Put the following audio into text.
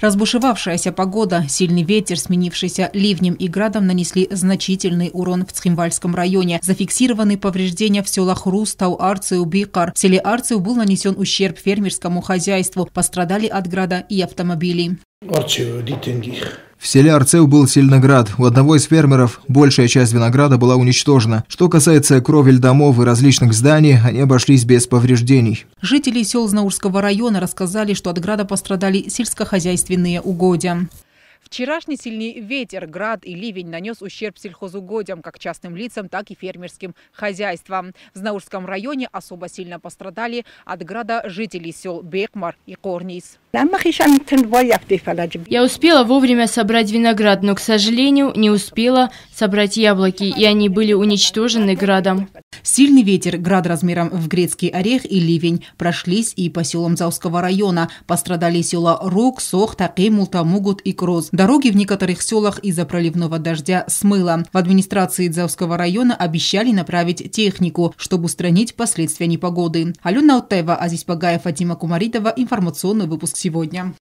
Разбушевавшаяся погода, сильный ветер, сменившийся ливнем и градом, нанесли значительный урон в Цхимвальском районе. Зафиксированы повреждения в селах Рустау, Арцию, Бикар. В селе Арцию был нанесен ущерб фермерскому хозяйству. Пострадали от града и автомобили. В селе Арцев был Сильноград. У одного из фермеров большая часть винограда была уничтожена. Что касается кровель домов и различных зданий, они обошлись без повреждений. Жители сел Знаурского района рассказали, что от града пострадали сельскохозяйственные угодья. Вчерашний сильный ветер, град и ливень нанес ущерб сельхозугодям, как частным лицам, так и фермерским хозяйствам. В Знаурском районе особо сильно пострадали от града жители сел Бекмар и Корнис. Я успела вовремя собрать виноград, но, к сожалению, не успела собрать яблоки, и они были уничтожены градом. Сильный ветер, град размером в грецкий орех и ливень прошлись и по селам Зауского района. Пострадали села Рог, Сох, Таке, Мултамугут и Кроз. Дороги в некоторых селах из-за проливного дождя смыло. В администрации Завского района обещали направить технику, чтобы устранить последствия непогоды. Алена Утаева, Азиз Багаев, Фатима Кумаритова. Информационный выпуск сегодня.